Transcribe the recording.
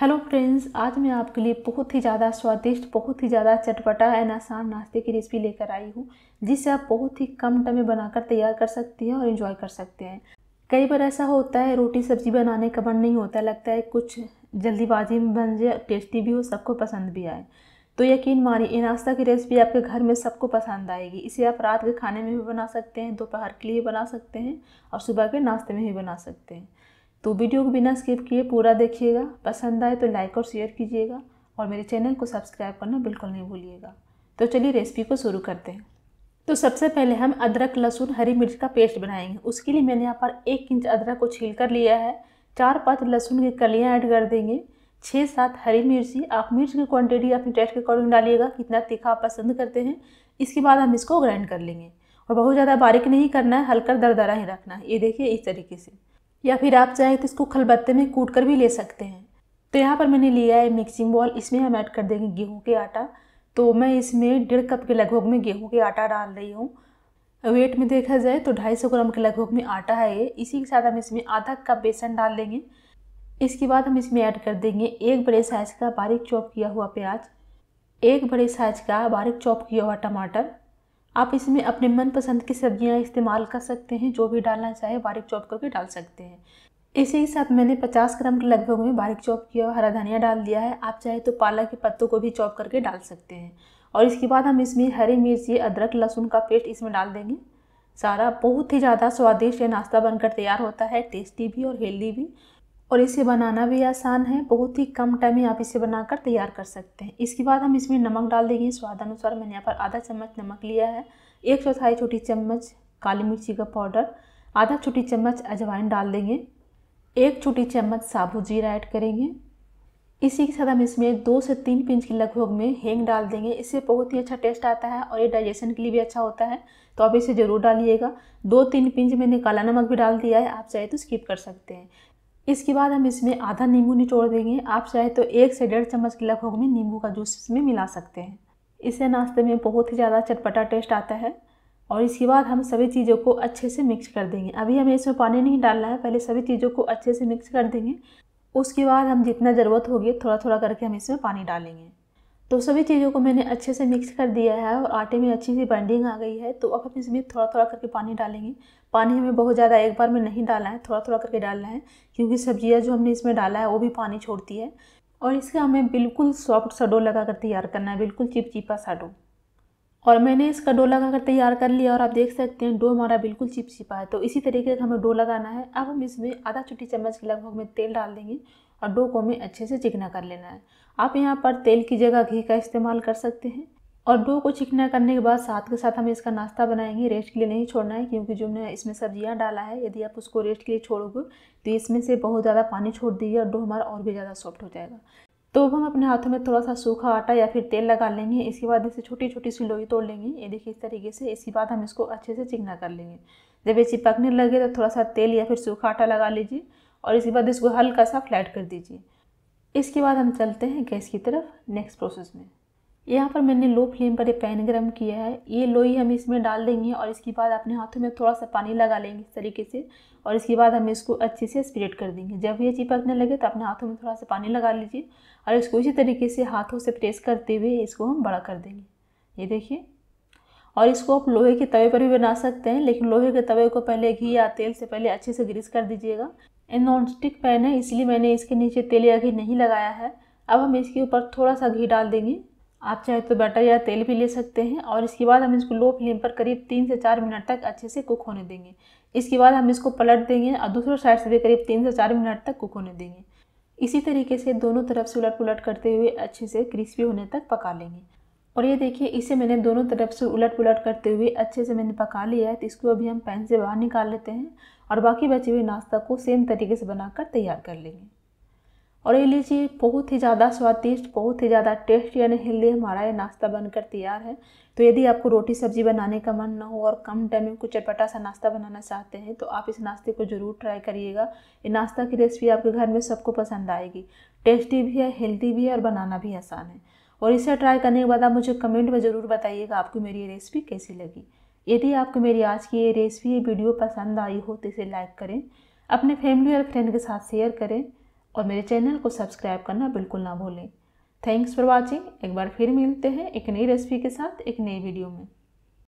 hello friends आज मैं आपके लिए बहुत ही ज़्यादा स्वादिष्ट बहुत ही ज़्यादा चटपटा एंड आसान नाश्ते की रेसिपी लेकर आई हूँ जिसे आप बहुत ही कम टाइम में बनाकर तैयार कर सकते हैं और इन्जॉय कर सकते हैं कई बार ऐसा होता है रोटी सब्जी बनाने का मन नहीं होता लगता है कुछ जल्दीबाजी में बन जाए टेस्टी भी हो सबको पसंद भी आए तो यकीन मानिए ये नाश्ता की रेसिपी आपके घर में सबको पसंद आएगी इसे आप रात के खाने में भी बना सकते हैं दोपहर के लिए बना सकते हैं और सुबह के नाश्ते में भी बना सकते हैं तो वीडियो को बिना स्किप किए पूरा देखिएगा पसंद आए तो लाइक और शेयर कीजिएगा और मेरे चैनल को सब्सक्राइब करना बिल्कुल नहीं भूलिएगा तो चलिए रेसिपी को शुरू करते हैं तो सबसे पहले हम अदरक लहसुन हरी मिर्च का पेस्ट बनाएंगे उसके लिए मैंने यहाँ पर एक इंच अदरक को छील कर लिया है चार पाँच लहसुन की कलियाँ ऐड कर देंगे छः सात हरी मिर्ची आप मिर्च की क्वांटिटी अपने टेस्ट के अकॉर्डिंग डालिएगा कितना तीखा आप पसंद करते हैं इसके बाद हम इसको ग्राइंड कर लेंगे और बहुत ज़्यादा बारीक नहीं करना है हल्का दरदरा ही रखना है ये देखिए इस तरीके से या फिर आप चाहें तो इसको खलबत्ते में कूट कर भी ले सकते हैं तो यहाँ पर मैंने लिया है मिक्सिंग बॉल इसमें हम ऐड कर देंगे गेहूँ के आटा तो मैं इसमें डेढ़ कप के लगभग में गेहूँ के आटा डाल रही हूँ वेट में देखा जाए तो ढाई सौ ग्राम के लगभग में आटा है ये इसी के साथ हम इसमें आधा कप बेसन डाल देंगे इसके बाद हम इसमें ऐड कर देंगे एक बड़े साइज़ का बारीक चॉप किया हुआ प्याज एक बड़े साइज का बारीक चॉप किया हुआ टमाटर आप इसमें अपने मनपसंद की सब्जियां इस्तेमाल कर सकते हैं जो भी डालना चाहे बारीक चॉप करके डाल सकते हैं इसी के साथ मैंने 50 ग्राम के लगभग में बारीक चॉप किया हरा धनिया डाल दिया है आप चाहे तो पालक के पत्तों को भी चॉप करके डाल सकते हैं और इसके बाद हम इसमें हरी मिर्च ये अदरक लहसुन का पेस्ट इसमें डाल देंगे सारा बहुत ही ज़्यादा स्वादिष्ट ये नाश्ता बनकर तैयार होता है टेस्टी भी और हेल्दी भी और इसे बनाना भी आसान है बहुत ही कम टाइम में आप इसे बनाकर तैयार कर सकते हैं इसके बाद हम इसमें नमक डाल देंगे स्वाद अनुसार मैंने यहाँ पर आधा चम्मच नमक लिया है एक चौथाई छोटी चम्मच काली मिर्ची का पाउडर आधा छोटी चम्मच अजवाइन डाल देंगे एक छोटी चम्मच साबुत जीरा ऐड करेंगे इसी के साथ हम इसमें दो से तीन पिंच के लगभग में हेंग डाल देंगे इससे बहुत ही अच्छा टेस्ट आता है और ये डाइजेशन के लिए भी अच्छा होता है तो आप इसे ज़रूर डालिएगा दो तीन पिंच मैंने काला नमक भी डाल दिया है आप चाहे तो स्किप कर सकते हैं इसके बाद हम इसमें आधा नींबू निचोड़ देंगे आप चाहे तो एक से डेढ़ चम्मच के लगभग में नींबू का जूस इसमें मिला सकते हैं इससे नाश्ते में बहुत ही ज़्यादा चटपटा टेस्ट आता है और इसके बाद हम सभी चीज़ों को अच्छे से मिक्स कर देंगे अभी हमें इसमें पानी नहीं डालना है पहले सभी चीज़ों को अच्छे से मिक्स कर देंगे उसके बाद हम जितना ज़रूरत होगी थोड़ा थोड़ा करके हम इसमें पानी डालेंगे तो सभी चीज़ों को मैंने अच्छे से मिक्स कर दिया है और आटे में अच्छी सी बाइंडिंग आ गई है तो अब हम इसमें थोड़ा थोड़ा करके पानी डालेंगे पानी हमें बहुत ज़्यादा एक बार में नहीं डालना है थोड़ा थोड़ा करके डालना है क्योंकि सब्जियाँ जो हमने इसमें डाला है वो भी पानी छोड़ती है और इसका हमें बिल्कुल सॉफ्ट सा डो लगा कर तैयार करना है बिल्कुल चिपचिपा सा डो और मैंने इसका डो लगा कर तैयार कर लिया और आप देख सकते हैं डो हमारा बिल्कुल चिपचिपा है तो इसी तरीके का हमें डो लगाना है अब हम इसमें आधा छोटी चम्मच के लगभग में तेल डाल देंगे और डो को हमें अच्छे से चिकना कर लेना है आप यहाँ पर तेल की जगह घी का इस्तेमाल कर सकते हैं और डो को चिकना करने के बाद साथ के साथ हमें इसका नाश्ता बनाएंगे रेस्ट के लिए नहीं छोड़ना है क्योंकि जो हमने इसमें सब्जियाँ डाला है यदि आप उसको रेस्ट के लिए छोड़ोगे तो इसमें से बहुत ज़्यादा पानी छोड़ दीजिए और डो हमारा और भी ज़्यादा सॉफ्ट हो जाएगा तो अब हम अपने हाथों में थोड़ा सा सूखा आटा या फिर तेल लगा लेंगे इसके बाद इसे छोटी छोटी सी लोई तोड़ लेंगे ये देखिए इस तरीके से इसके बाद हम इसको अच्छे से चिकना कर लेंगे जब ये चिपकने लगे तो थोड़ा सा तेल या फिर सूखा आटा लगा लीजिए और इसके बाद इसको हल्का सा फ्लैट कर दीजिए इसके बाद हम चलते हैं गैस की तरफ नेक्स्ट प्रोसेस में यहाँ पर मैंने लो फ्लेम पर ये पैन गर्म किया है ये लोई हम इसमें डाल देंगे और इसके बाद अपने हाथों में थोड़ा सा पानी लगा लेंगे इस तरीके से और इसके बाद हम इसको अच्छे से स्प्रेड कर देंगे जब ये चिपकने लगे तो अपने हाथों में थोड़ा सा पानी लगा लीजिए और इसको इसी तरीके से हाथों से प्रेस करते हुए इसको हम बड़ा कर देंगे ये देखिए और इसको आप लोहे के तवे पर भी बना सकते हैं लेकिन लोहे के तवे को पहले घी या तेल से पहले अच्छे से ग्रीस कर दीजिएगा ये नॉन स्टिक पैन है इसलिए मैंने इसके नीचे तेल या घी नहीं लगाया है अब हम इसके ऊपर थोड़ा सा घी डाल देंगे आप चाहे तो बटर या तेल भी ले सकते हैं और इसके बाद हम इसको लो फ्लेम पर करीब तीन से चार मिनट तक अच्छे से कुक होने देंगे इसके बाद हम इसको पलट देंगे और दूसरे साइड से भी करीब तीन से चार मिनट तक कुक होने देंगे इसी तरीके से दोनों तरफ से उलट पुलट करते हुए अच्छे से क्रिस्पी होने तक पका लेंगे और ये देखिए इसे मैंने दोनों तरफ से उलट पुलट करते हुए अच्छे से मैंने पका लिया है तो इसको अभी हम पैन से बाहर निकाल लेते हैं और बाकी बचे हुए नाश्ता को सेम तरीके से बनाकर तैयार कर लेंगे और ये लीजिए बहुत ही ज़्यादा स्वादिष्ट बहुत ही ज़्यादा टेस्ट यानी हेल्दी हमारा ये नाश्ता बनकर तैयार है तो यदि आपको रोटी सब्जी बनाने का मन ना हो और कम टाइम में कुछ चटपटा सा नाश्ता बनाना चाहते हैं तो आप इस नाश्ते को ज़रूर ट्राई करिएगा ये नाश्ता की रेसिपी आपके घर में सबको पसंद आएगी टेस्टी भी है हेल्दी भी है और बनाना भी आसान है और इसे ट्राई करने के बाद आप मुझे कमेंट में ज़रूर बताइएगा आपको मेरी ये रेसिपी कैसी लगी यदि आपको मेरी आज की ये रेसिपी ये वीडियो पसंद आई हो तो इसे लाइक करें अपने फैमिली और फ्रेंड के साथ शेयर करें और मेरे चैनल को सब्सक्राइब करना बिल्कुल ना भूलें थैंक्स फॉर वॉचिंग एक बार फिर मिलते हैं एक नई रेसिपी के साथ एक नई वीडियो में